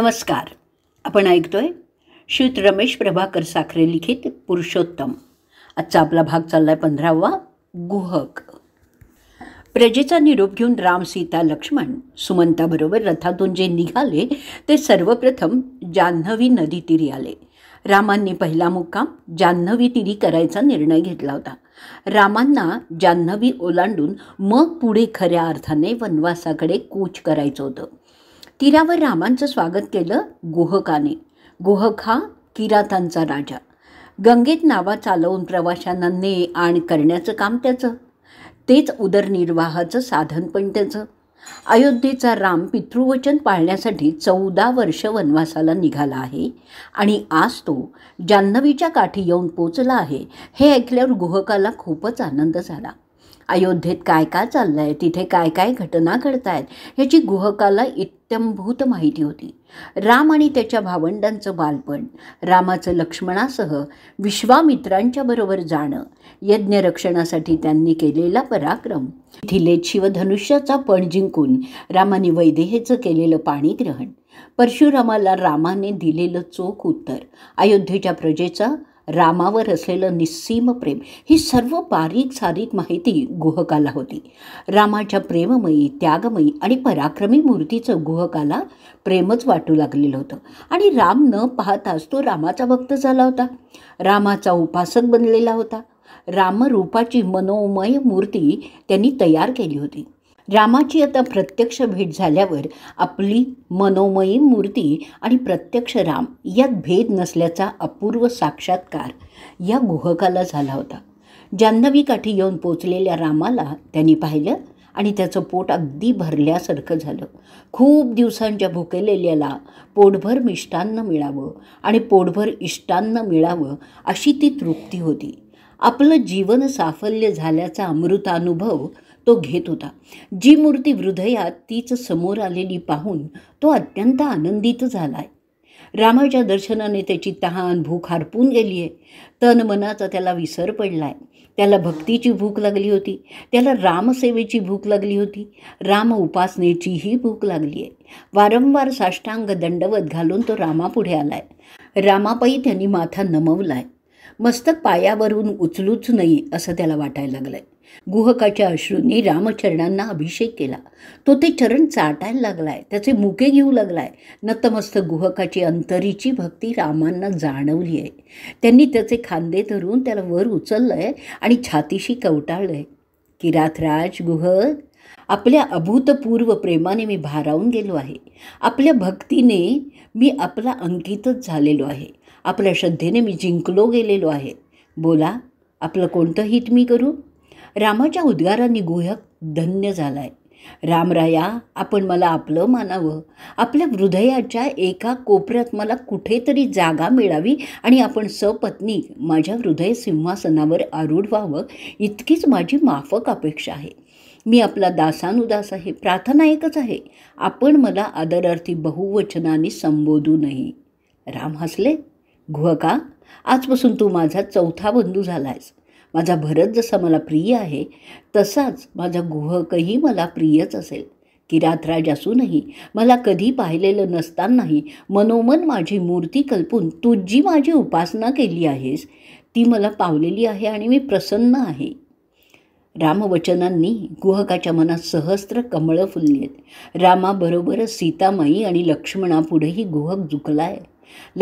नमस्कार आपण ऐकतोय श्रीत रमेश प्रभाकर साखरे लिखित पुरुषोत्तम आजचा आपला भाग चाललाय पंधरावा गुहक प्रजेचा निरोप घेऊन राम सीता लक्ष्मण सुमंताबरोबर रथातून जे निघाले ते सर्वप्रथम जान्हवी नदी तिरी आले रामांनी पहिला मुक्काम जान्हवी तिरी करायचा निर्णय घेतला होता रामांना जान्हवी ओलांडून मग पुढे खऱ्या अर्थाने वनवासाकडे कूच करायचं होतं तीरावर रामांचं स्वागत केलं गुहकाने गुहक हा किरातांचा राजा गंगेत नावा चालवून प्रवाशांना ने आण करण्याचं काम त्याचं तेच उदरनिर्वाहाचं साधन पण त्याचं अयोध्येचा राम पितृवचन पाळण्यासाठी चौदा वर्ष वनवासाला निघाला आहे आणि आज तो जान्हवीच्या काठी येऊन पोचला आहे हे ऐकल्यावर गुहकाला खूपच आनंद झाला अयोध्येत काय काय चाललं आहे तिथे काय काय घटना घडत आहेत ह्याची गुहकाला इत्यंभूत माहिती होती राम आणि त्याच्या भावंडांचं बालपण रामाचं लक्ष्मणासह विश्वामित्रांच्या बरोबर जाणं यज्ञरक्षणासाठी त्यांनी केलेला पराक्रम थिलेत शिवधनुष्याचा पण जिंकून रामाने वैदेहेचं केलेलं पाणीग्रहण परशुरामाला रामाने दिलेलं चोख उत्तर अयोध्येच्या प्रजेचा रामावर असलेलं निस्सीम प्रेम ही सर्व बारीक सारीक माहिती गुहकाला होती रामाच्या प्रेममयी त्यागमयी आणि पराक्रमी मूर्तीचं गुहकाला प्रेमच वाटू लागलेलं होतं आणि राम न पाहताच तो रामाचा भक्त झाला होता रामाचा उपासक बनलेला होता रामरूपाची मनोमय मूर्ती त्यांनी तयार केली होती रामाची आता प्रत्यक्ष भेट झाल्यावर आपली मनोमयी मूर्ती आणि प्रत्यक्ष राम यात भेद नसल्याचा अपूर्व साक्षात्कार या गुहकाला झाला होता जान्हवी काठी येऊन पोचलेल्या रामाला त्यांनी पाहिलं आणि त्याचं पोट अगदी भरल्यासारखं झालं खूप दिवसांच्या भुकेलेल्याला पोटभर मिष्टान्न मिळावं आणि पोटभर इष्टान्न मिळावं अशी ती तृप्ती होती आपलं जीवन साफल्य झाल्याचा अमृतानुभव तो घेत होता जी मूर्ती हृदयात तीच समोर आलेली पाहून तो अत्यंत आनंदित झाला आहे रामाच्या दर्शनाने त्याची तहान भूक हारपून गेली आहे तन मनाचा त्याला विसर पडलाय त्याला भक्तीची भूक लागली होती त्याला रामसेवेची भूक लागली होती राम उपासनेचीही भूक लागली आहे वारंवार साष्टांग दंडवत घालून तो रामापुढे आला आहे रामापायी त्यांनी माथा नमवला आहे मस्तक पायावरून उचलूच नाही असं त्याला वाटायला लागलं आहे गुहकाच्या अश्रूंनी रामचरणांना अभिषेक केला तो ते चरण चाटायला लागलाय त्याचे मुके घेऊ लागलाय नतमस्त गुहकाची अंतरीची भक्ती रामांना जाणवली आहे त्यांनी त्याचे खांदे धरून त्याला वर उचललंय आणि छातीशी कवटाळलंय आहे किरातराज गुहक आपल्या अभूतपूर्व प्रेमाने मी भारावून गेलो आहे आपल्या भक्तीने मी आपला अंकितच झालेलो आहे आपल्या श्रद्धेने मी जिंकलो गेलेलो आहे बोला आपलं कोणतं हित मी करू रामाच्या उद्गाराने गुहक धन्य झाला आहे रामराया आपण मला आपलं मानावं आपल्या हृदयाच्या एका कोपऱ्यात मला कुठेतरी जागा मिळावी आणि आपण सपत्नी माझ्या हृदय सिंहासनावर आरूढ व्हावं इतकीच माझी माफक अपेक्षा आहे मी आपला दासानुदास आहे प्रार्थना एकच आहे आपण मला आदरार्थी बहुवचनाने संबोधू नये राम हसले गुहका आजपासून तू माझा चौथा बंधू झालायस माझा भरत जसा मला प्रिय आहे तसाच माझा गुहकही मला प्रियच असेल किरातराज असूनही मला कधी पाहिलेलं नसतानाही मनोमन माझी मूर्ती कल्पून तू जी माझी उपासना केली आहेस ती मला पावलेली आहे आणि मी प्रसन्न आहे रामवचनांनी गुहकाच्या मनात सहस्त्र कमळं फुलली आहेत रामाबरोबरच सीतामाई आणि लक्ष्मणापुढेही गुहक झुकला आहे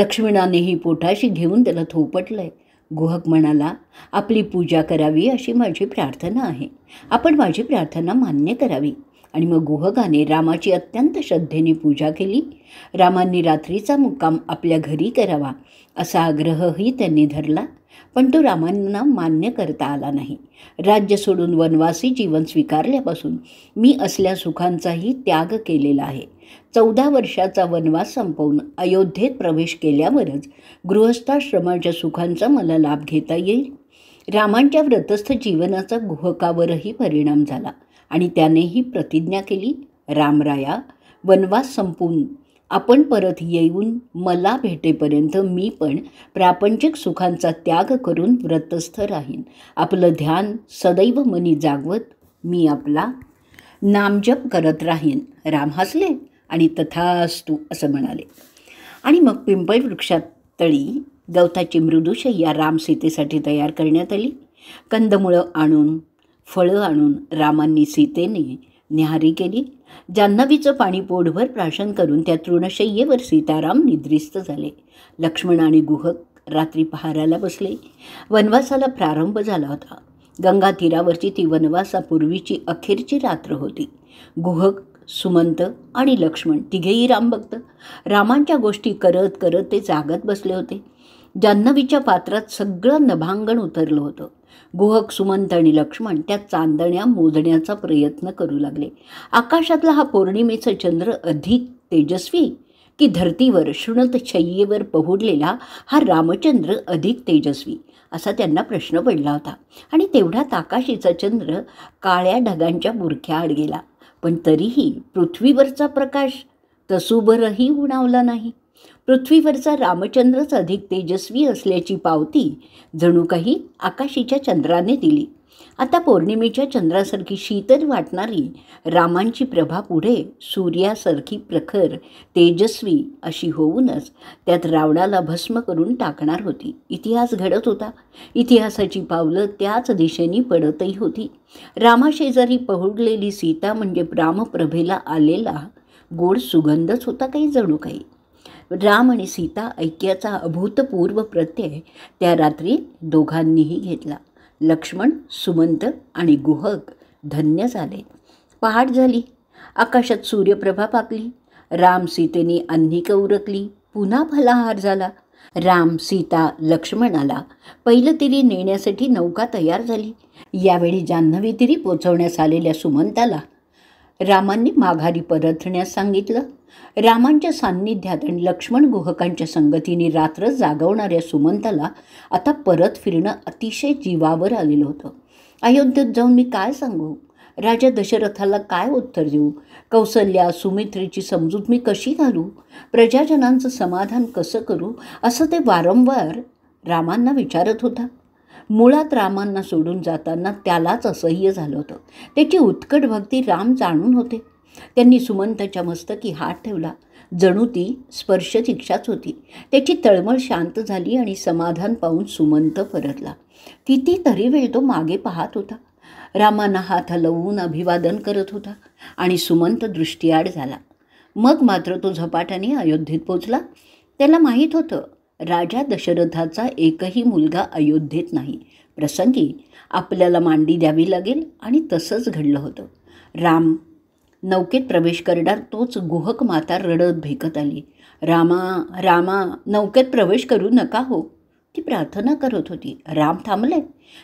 लक्ष्मणानेही पोटाशी घेऊन त्याला थोपटलं आहे गुहक म्हणाला आपली पूजा करावी अशी माझी प्रार्थना आहे आपण माझी प्रार्थना मान्य करावी आणि मग गुहगाने रामाची अत्यंत श्रद्धेने पूजा केली रामांनी रात्रीचा मुक्काम आपल्या घरी करावा असा आग्रहही त्यांनी धरला पण तो रामांना मान्य करता आला नाही राज्य सोडून वनवासी जीवन स्वीकारल्यापासून मी असल्या सुखांचाही त्याग केलेला आहे चौदा वर्षाचा वनवास संपवून अयोध्येत प्रवेश केल्यावरच गृहस्थाश्रमाच्या सुखांचा मला लाभ घेता येईल रामांच्या व्रतस्थ जीवनाचा गुहकावरही परिणाम झाला आणि त्यानेही प्रतिज्ञा केली रामराया वनवास संपून आपण परत येऊन मला भेटेपर्यंत मी पण प्रापंचिक सुखांचा त्याग करून व्रतस्थ राहीन आपलं ध्यान सदैव मनी जागवत मी आपला नामजप करत राहीन राम हसले आणि तथास्तू असं म्हणाले आणि मग पिंपळ वृक्षात तळी गवताची मृदुशय्या रामसीतेसाठी तयार करण्यात आली कंदमुळं आणून फळं आणून रामांनी सीतेने निहारी केली जान्हवीचं पाणी पोटभर प्राशन करून त्या तृणशय्येवर सीताराम निद्रिस्त झाले लक्ष्मण आणि गुहक रात्री पहाराला बसले वनवासाला प्रारंभ झाला होता गंगा तीरावरची ती वनवासापूर्वीची अखेरची रात्र होती गुहक सुमंत आणि लक्ष्मण तिघेही राम भक्त रामांच्या गोष्टी करत करत ते जागत बसले होते जान्हवीच्या पात्रात सगळं नभांगण उतरलं होतं गुहक सुमंत आणि लक्ष्मण त्या चांदण्या मोजण्याचा प्रयत्न करू लागले आकाशातला हा पौर्णिमेचा चंद्र अधिक तेजस्वी की धर्तीवर शैयेवर पहुडलेला हा रामचंद्र अधिक तेजस्वी असा त्यांना प्रश्न पडला होता आणि तेवढ्यात आकाशीचा चंद्र काळ्या ढगांच्या बुरख्या आड गेला पण तरीही पृथ्वीवरचा प्रकाश तसूभरही उणावला नाही पृथ्वीवरचा रामचंद्रच अधिक तेजस्वी असल्याची पावती जणू काही आकाशीच्या चंद्राने दिली आता पौर्णिमेच्या चंद्रासारखी शीतल वाटणारी रामांची प्रभा पुढे सूर्यासारखी प्रखर तेजस्वी अशी होऊनच त्यात रावणाला भस्म करून टाकणार होती इतिहास घडत होता इतिहासाची पावलं त्याच दिशेने पडतही होती रामाशेजारी पहुडलेली सीता म्हणजे रामप्रभेला आलेला गोड सुगंधच होता काही जणू काही राम आणि सीता ऐक्याचा अभूतपूर्व प्रत्यय त्या रात्री दोघांनीही घेतला लक्ष्मण सुमंत आणि गुहक धन्य झाले पहाट झाली आकाशात सूर्यप्रभा पाकली राम सीतेने अन्निक उरकली पुन्हा फलाहार झाला राम सीता लक्ष्मणाला पहिलं तिरी नेण्यासाठी नौका तयार झाली यावेळी जान्हवी तिरी पोचवण्यास आलेल्या सुमंताला रामांनी माघारी परतण्यास सांगितलं रामांच्या सान्निध्यात आणि लक्ष्मण गुहकांच्या संगतीने रात्र जागवणाऱ्या सुमंताला आता परत फिरणं अतिशय जीवावर आलेलं होतं अयोध्येत जाऊन मी काय सांगू राजा दशरथाला काय उत्तर देऊ कौसल्या सुमित्रीची समजूत मी कशी घालू प्रजाजनांचं समाधान कसं करू असं ते वारंवार रामांना विचारत होता मुळात रामांना सोडून जाताना त्यालाच असह्य झालं होतं त्याची उत्कट भक्ती राम जाणून होते त्यांनी सुमंतच्या मस्तकी हात ठेवला जणू ती शिक्षाच होती त्याची तळमळ शांत झाली आणि समाधान पाहून सुमंत परतला तरी वेळ तो मागे पाहत होता रामांना हात हलवून अभिवादन करत होता आणि सुमंत दृष्टीआड झाला मग मात्र तो झपाट्याने अयोध्येत पोचला त्याला माहीत होतं राजा दशरथाचा एकही मुलगा अयोध्येत नाही प्रसंगी आपल्याला मांडी द्यावी लागेल आणि तसंच घडलं होतं राम नौकेत प्रवेश करणार तोच गुहक माता रडत भेकत आली रामा रामा नौकेत प्रवेश करू नका हो ती प्रार्थना करत होती राम थांबले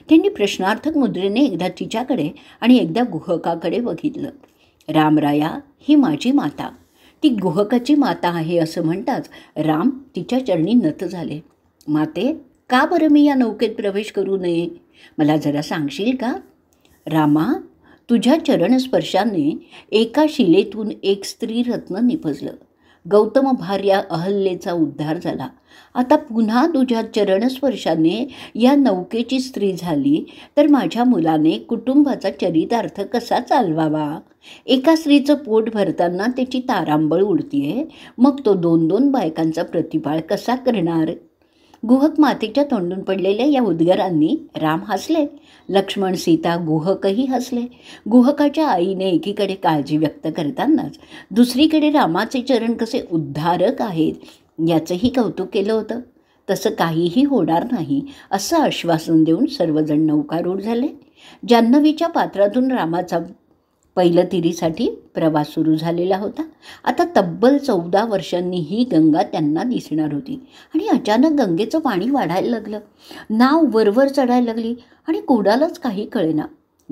त्यांनी प्रश्नार्थक मुद्रेने एकदा तिच्याकडे आणि एकदा गुहकाकडे बघितलं रामराया ही माझी माता ती गुहकाची माता आहे असं म्हणताच राम तिच्या चरणी नत झाले माते का बरं मी या नौकेत प्रवेश करू नये मला जरा सांगशील का रामा तुझ्या चरणस्पर्शाने एका शिलेतून एक स्त्री रत्न निपजलं गौतम भार्या अहल्लेचा उद्धार झाला आता पुन्हा तुझ्या चरणस्पर्शाने या नौकेची स्त्री झाली तर माझ्या मुलाने कुटुंबाचा चरितार्थ कसा चालवावा एका स्त्रीचं पोट भरताना त्याची तारांबळ उडतीये मग तो दोन दोन बायकांचा प्रतिपाळ कसा करणार गुहक मातेच्या तोंडून पडलेल्या या उद्गारांनी राम हसले लक्ष्मण सीता गुहकही हसले गुहकाच्या आईने एकीकडे काळजी व्यक्त करतानाच दुसरीकडे रामाचे चरण कसे उद्धारक आहेत याचंही कौतुक केलं होतं तसं काहीही होणार नाही असं आश्वासन देऊन सर्वजण नौकारूढ झाले जान्हवीच्या पात्रातून रामाचा तिरीसाठी प्रवास सुरू झालेला होता आता तब्बल चौदा वर्षांनी ही गंगा त्यांना दिसणार होती आणि अचानक गंगेचं पाणी वाढायला लागलं नाव वरवर चढायला लागली आणि कोणालाच काही कळेना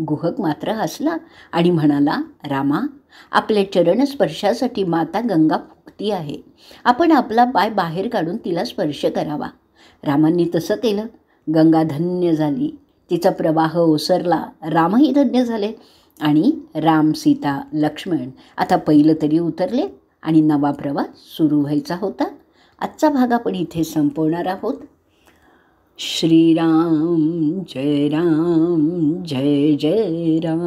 गुहक मात्र हसला आणि म्हणाला रामा आपल्या चरणस्पर्शासाठी माता गंगा फुकती आहे आपण आपला पाय बाहेर काढून तिला स्पर्श करावा रामांनी तसं केलं गंगा धन्य झाली तिचा प्रवाह ओसरला रामही धन्य झाले आणि राम सीता लक्ष्मण आता पहिलं तरी उतरले आणि नवा प्रवास सुरू व्हायचा होता आजचा भाग आपण इथे संपवणार आहोत श्रीराम जय राम जय जय राम